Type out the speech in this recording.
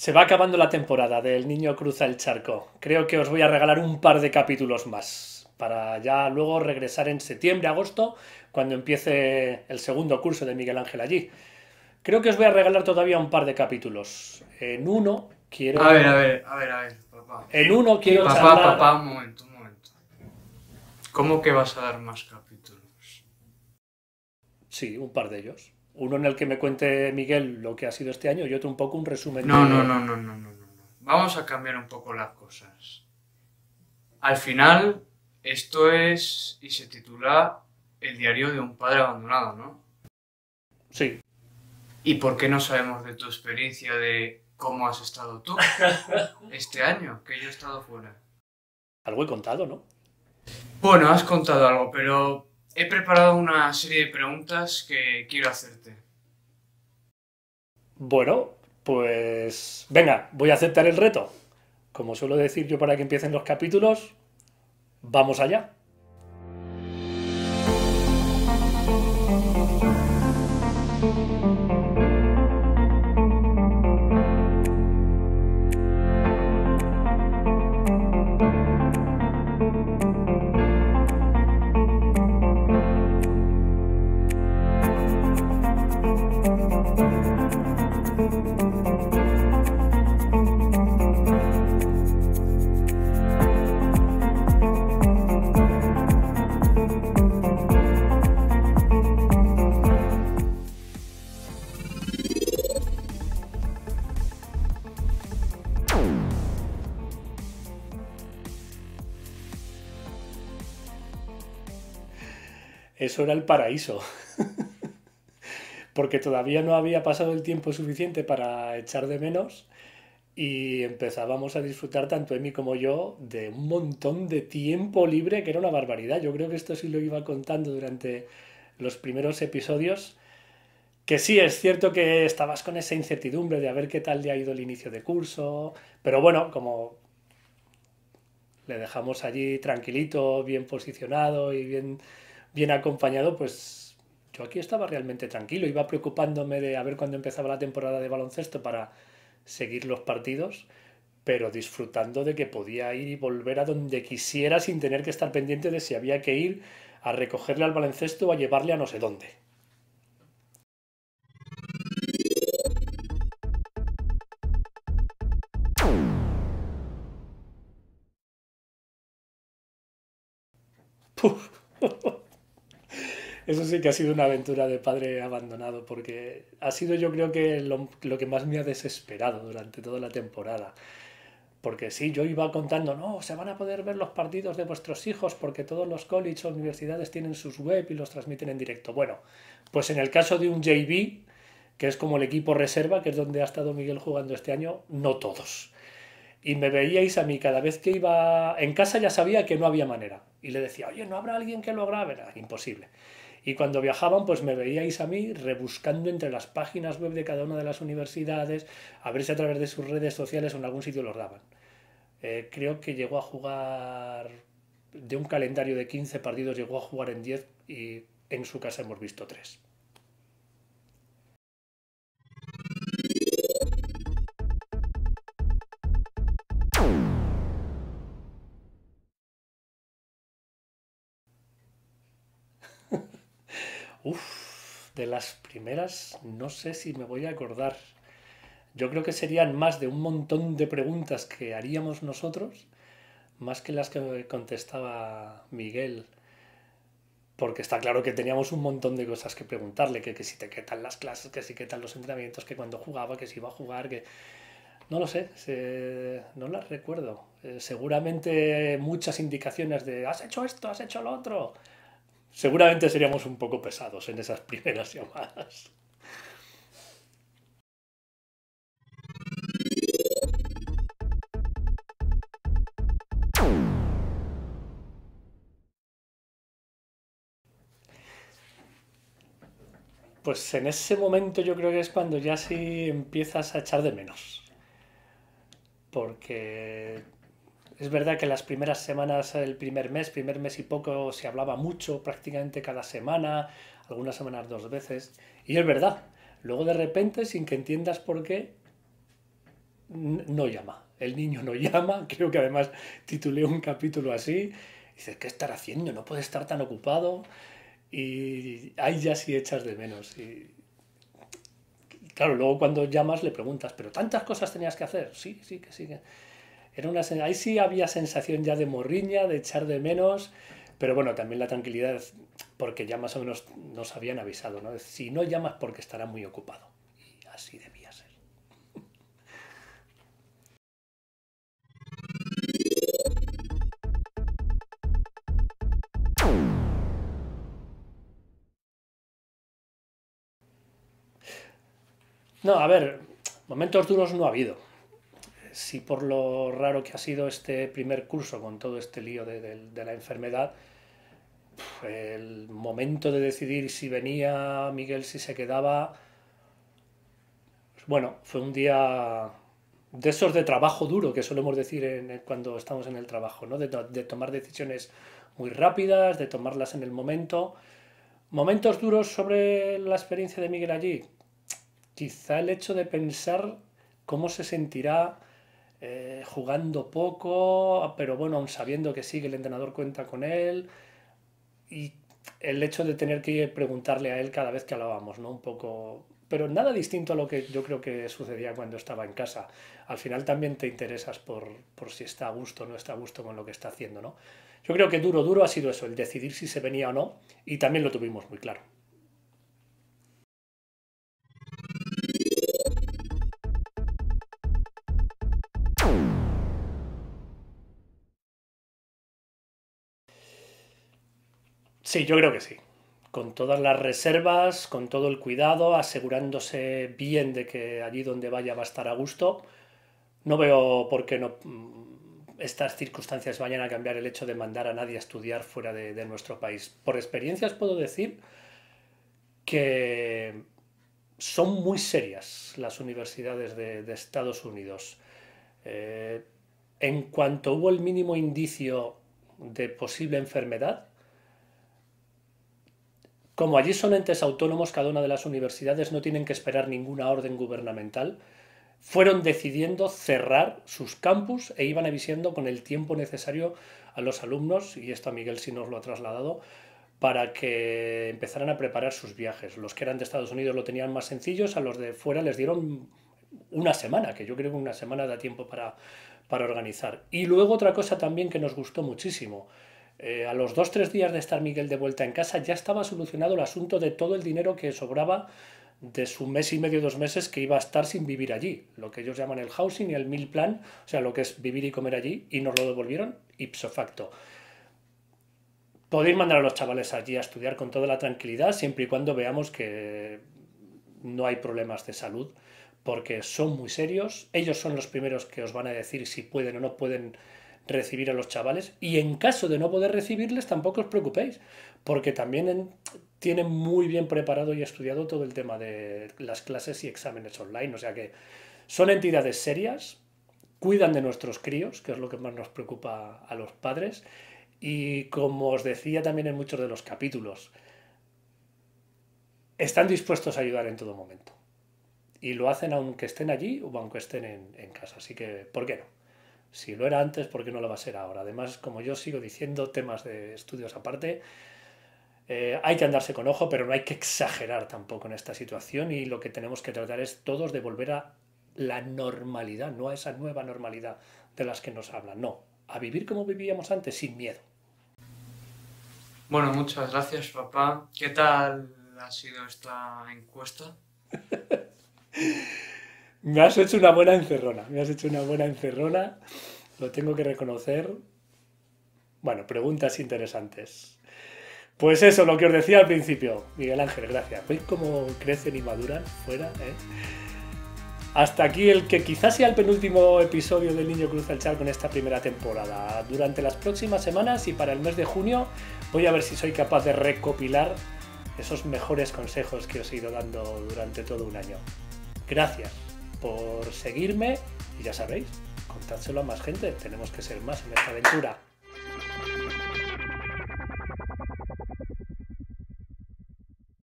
Se va acabando la temporada del El Niño Cruza el Charco. Creo que os voy a regalar un par de capítulos más para ya luego regresar en septiembre, agosto, cuando empiece el segundo curso de Miguel Ángel allí. Creo que os voy a regalar todavía un par de capítulos. En uno quiero... A ver, a ver, a ver, a ver, papá. En uno quiero... Papá, papá, un momento, un momento. ¿Cómo que vas a dar más capítulos? Sí, un par de ellos uno en el que me cuente Miguel lo que ha sido este año y otro un poco un resumen. No, no, no, no, no, no, no. Vamos a cambiar un poco las cosas. Al final, esto es y se titula El diario de un padre abandonado, ¿no? Sí. ¿Y por qué no sabemos de tu experiencia de cómo has estado tú este año, que yo he estado fuera? Algo he contado, ¿no? Bueno, has contado algo, pero He preparado una serie de preguntas que quiero hacerte. Bueno, pues venga, voy a aceptar el reto. Como suelo decir yo para que empiecen los capítulos, vamos allá. Eso era el paraíso. Porque todavía no había pasado el tiempo suficiente para echar de menos y empezábamos a disfrutar tanto Emi como yo de un montón de tiempo libre que era una barbaridad. Yo creo que esto sí lo iba contando durante los primeros episodios. Que sí, es cierto que estabas con esa incertidumbre de a ver qué tal le ha ido el inicio de curso, pero bueno, como le dejamos allí tranquilito, bien posicionado y bien bien acompañado, pues yo aquí estaba realmente tranquilo, iba preocupándome de a ver cuándo empezaba la temporada de baloncesto para seguir los partidos, pero disfrutando de que podía ir y volver a donde quisiera sin tener que estar pendiente de si había que ir a recogerle al baloncesto o a llevarle a no sé dónde. Eso sí que ha sido una aventura de padre abandonado, porque ha sido yo creo que lo, que más me ha desesperado durante toda la temporada. Porque sí, yo iba contando, no, se van a poder ver los partidos de vuestros hijos porque todos los colleges o universidades tienen sus web y los transmiten en directo. Bueno, pues en el caso de un JV que es como el equipo reserva, que es donde ha estado Miguel jugando este año, no todos. Y me veíais a mí cada vez que iba en casa ya sabía que no había manera. Y le decía, oye, ¿no habrá alguien que lo grabe? imposible. Y cuando viajaban, pues me veíais a mí rebuscando entre las páginas web de cada una de las universidades, a ver si a través de sus redes sociales o en algún sitio los daban. Eh, creo que llegó a jugar, de un calendario de 15 partidos, llegó a jugar en 10 y en su casa hemos visto 3. Uf, de las primeras no sé si me voy a acordar. Yo creo que serían más de un montón de preguntas que haríamos nosotros, más que las que contestaba Miguel. Porque está claro que teníamos un montón de cosas que preguntarle, que, si te quedan las clases, que si quedan los entrenamientos, que cuando jugaba, que si iba a jugar, que... No lo sé, no las recuerdo. Eh, seguramente muchas indicaciones de has hecho esto, has hecho lo otro seguramente seríamos un poco pesados en esas primeras llamadas. Pues en ese momento yo creo que es cuando ya sí empiezas a echar de menos. Porque es verdad que las primeras semanas, el primer mes, primer mes y poco, se hablaba mucho, prácticamente cada semana, algunas semanas dos veces. Y es verdad, luego de repente, sin que entiendas por qué, no llama. El niño no llama, creo que además titulé un capítulo así. Dices, ¿qué estar haciendo? No puede estar tan ocupado. Y ahí ya sí echas de menos. Y claro, luego cuando llamas le preguntas, ¿pero tantas cosas tenías que hacer? Sí, sí, que sí ahí sí había sensación ya de morriña, de echar de menos, pero bueno, también la tranquilidad, porque ya más o menos nos habían avisado, ¿no? Si no llamas porque estará muy ocupado. Y así debía ser. No, a ver, momentos duros no ha habido si por lo raro que ha sido este primer curso con todo este lío de, la enfermedad, el momento de decidir si venía Miguel, si se quedaba, pues bueno, fue un día de esos de trabajo duro que solemos decir cuando estamos en el trabajo, ¿no? de, tomar decisiones muy rápidas, de tomarlas en el momento. Momentos duros sobre la experiencia de Miguel allí. Quizá el hecho de pensar cómo se sentirá eh, jugando poco, pero bueno, aún sabiendo que sí, que el entrenador cuenta con él. Y el hecho de tener que preguntarle a él cada vez que hablábamos, ¿no? Un poco. Pero nada distinto a lo que yo creo que sucedía cuando estaba en casa. Al final también te interesas por, por si está a gusto o no está a gusto con lo que está haciendo, ¿no? Yo creo que duro, duro ha sido eso, el decidir si se venía o no, y también lo tuvimos muy claro. Sí, yo creo que sí. Con todas las reservas, con todo el cuidado, asegurándose bien de que allí donde vaya va a estar a gusto. No veo por qué mm, estas circunstancias vayan a cambiar el hecho de mandar a nadie a estudiar fuera de, nuestro país. Por experiencias puedo decir que son muy serias las universidades de, Estados Unidos. Eh, en cuanto hubo el mínimo indicio de posible enfermedad, como allí son entes autónomos, cada una de las universidades no tienen que esperar ninguna orden gubernamental, fueron decidiendo cerrar sus campus e iban avisando con el tiempo necesario a los alumnos, y esto a Miguel sí nos lo ha trasladado, para que empezaran a preparar sus viajes. Los que eran de Estados Unidos lo tenían más sencillos, a los de fuera les dieron una semana, que yo creo que una semana da tiempo para, para organizar. Y luego otra cosa también que nos gustó muchísimo, eh, a los dos, tres días de estar Miguel de vuelta en casa ya estaba solucionado el asunto de todo el dinero que sobraba de su mes y medio, dos meses que iba a estar sin vivir allí, lo que ellos llaman el housing y el mil plan, o sea, lo que es vivir y comer allí, y nos lo devolvieron ipso facto. Podéis mandar a los chavales allí a estudiar con toda la tranquilidad, siempre y cuando veamos que no hay problemas de salud, porque son muy serios, ellos son los primeros que os van a decir si pueden o no pueden recibir a los chavales. Y en caso de no poder recibirles, tampoco os preocupéis, porque también tienen muy bien preparado y estudiado todo el tema de las clases y exámenes online. O sea que son entidades serias, cuidan de nuestros críos, que es lo que más nos preocupa a los padres. Y como os decía también en muchos de los capítulos, están dispuestos a ayudar en todo momento. Y lo hacen aunque estén allí o aunque estén en casa. Así que, ¿por qué no? Si lo era antes, ¿por qué no lo va a ser ahora? Además, como yo sigo diciendo, temas de estudios aparte, eh, hay que andarse con ojo, pero no hay que exagerar tampoco en esta situación y lo que tenemos que tratar es todos de volver a la normalidad, no a esa nueva normalidad de las que nos hablan, no, a vivir como vivíamos antes, sin miedo. Bueno, muchas gracias papá. ¿Qué tal ha sido esta encuesta? Me has hecho una buena encerrona, me has hecho una buena encerrona, lo tengo que reconocer. Bueno, preguntas interesantes. Pues eso, lo que os decía al principio, Miguel Ángel, gracias. ¿Veis cómo crecen y maduran fuera? Eh? Hasta aquí el que quizás sea el penúltimo episodio del Niño Cruza el Charco en esta primera temporada. Durante las próximas semanas y para el mes de junio voy a ver si soy capaz de recopilar esos mejores consejos que os he ido dando durante todo un año. Gracias por seguirme y ya sabéis, contádselo a más gente, tenemos que ser más en esta aventura.